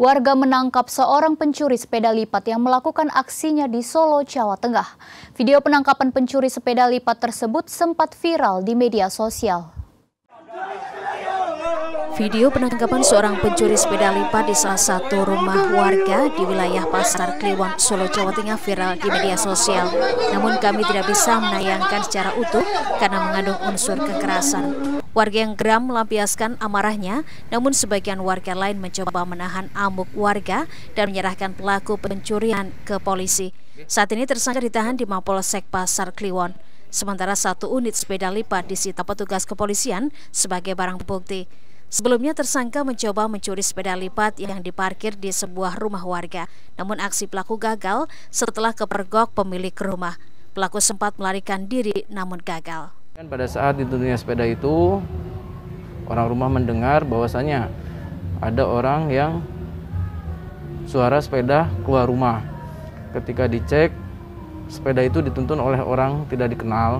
warga menangkap seorang pencuri sepeda lipat yang melakukan aksinya di Solo, Jawa Tengah. Video penangkapan pencuri sepeda lipat tersebut sempat viral di media sosial. Video penangkapan seorang pencuri sepeda lipat di salah satu rumah warga di wilayah Pasar Kliwon, Solo, Jawa Tengah viral di media sosial. Namun kami tidak bisa menayangkan secara utuh karena mengandung unsur kekerasan. Warga yang geram melampiaskan amarahnya, namun sebagian warga lain mencoba menahan amuk warga dan menyerahkan pelaku pencurian ke polisi. Saat ini tersangka ditahan di Mapolsek Pasar Kliwon. Sementara satu unit sepeda lipat disita petugas kepolisian sebagai barang bukti. Sebelumnya tersangka mencoba mencuri sepeda lipat yang diparkir di sebuah rumah warga. Namun aksi pelaku gagal setelah kepergok pemilik rumah. Pelaku sempat melarikan diri namun gagal. Kan pada saat ditutupnya sepeda itu, orang rumah mendengar bahwasannya ada orang yang suara sepeda keluar rumah. Ketika dicek, sepeda itu dituntun oleh orang tidak dikenal.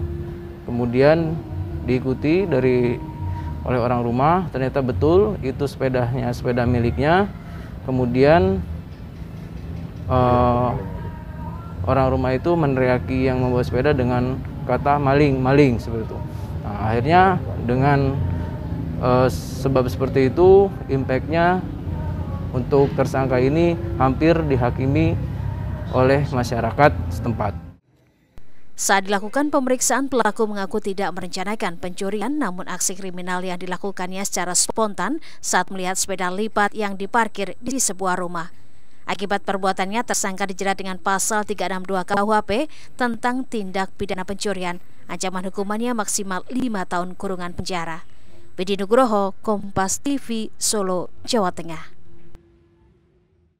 Kemudian diikuti dari oleh orang rumah ternyata betul itu sepedanya sepeda miliknya kemudian uh, orang rumah itu meneriaki yang membawa sepeda dengan kata maling maling seperti itu nah, akhirnya dengan uh, sebab seperti itu impactnya untuk tersangka ini hampir dihakimi oleh masyarakat setempat saat dilakukan pemeriksaan, pelaku mengaku tidak merencanakan pencurian, namun aksi kriminal yang dilakukannya secara spontan saat melihat sepeda lipat yang diparkir di sebuah rumah. Akibat perbuatannya, tersangka dijerat dengan pasal 362 KUHP tentang tindak pidana pencurian. Ancaman hukumannya maksimal 5 tahun kurungan penjara. Bedi Nugroho, Kompas TV, Solo, Jawa Tengah.